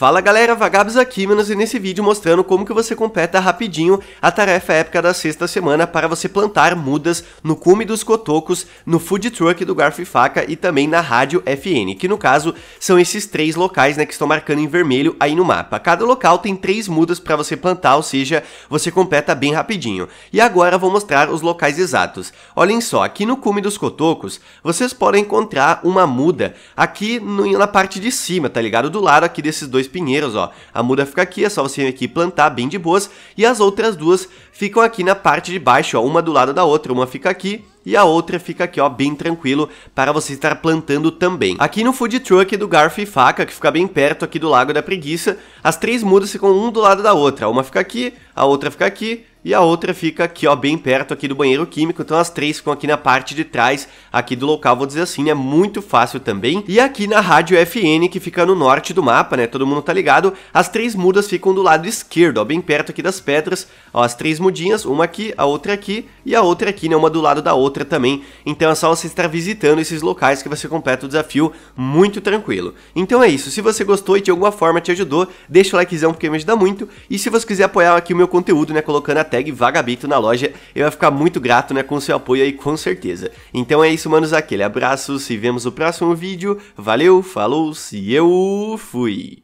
Fala galera, Vagabos aqui, menos e nesse vídeo mostrando como que você completa rapidinho a tarefa épica da sexta semana para você plantar mudas no cume dos cotocos, no food truck do garfo e faca e também na rádio FN, que no caso são esses três locais né, que estão marcando em vermelho aí no mapa. Cada local tem três mudas para você plantar, ou seja, você completa bem rapidinho. E agora vou mostrar os locais exatos. Olhem só, aqui no cume dos cotocos, vocês podem encontrar uma muda aqui no, na parte de cima, tá ligado? Do lado aqui desses dois pinheiros, ó. A muda fica aqui, é só você vir aqui plantar bem de boas. E as outras duas ficam aqui na parte de baixo, ó, uma do lado da outra. Uma fica aqui e a outra fica aqui, ó, bem tranquilo para você estar plantando também. Aqui no food truck do Garfo e Faca, que fica bem perto aqui do Lago da Preguiça, as três mudas ficam um do lado da outra. Uma fica aqui, a outra fica aqui e a outra fica aqui, ó, bem perto aqui do banheiro químico. Então as três ficam aqui na parte de trás aqui do local, vou dizer assim, é né? muito fácil também. E aqui na rádio FN, que fica no norte do mapa, né? Todo mundo tá ligado. As três mudas ficam do lado esquerdo, ó, bem perto aqui das pedras. Ó, as três mudinhas, uma aqui, a outra aqui e a outra aqui, né? Uma do lado da outra também. Então é só você estar visitando esses locais que você completa o desafio muito tranquilo. Então é isso. Se você gostou e de alguma forma te ajudou, deixa o likezão porque me ajuda muito. E se você quiser apoiar aqui o meu conteúdo, né? Colocando a tag Vagabito na loja. Eu ia ficar muito grato né, com seu apoio aí, com certeza. Então é isso, manos. Aquele abraço. Se vemos no próximo vídeo. Valeu, falou, se eu fui.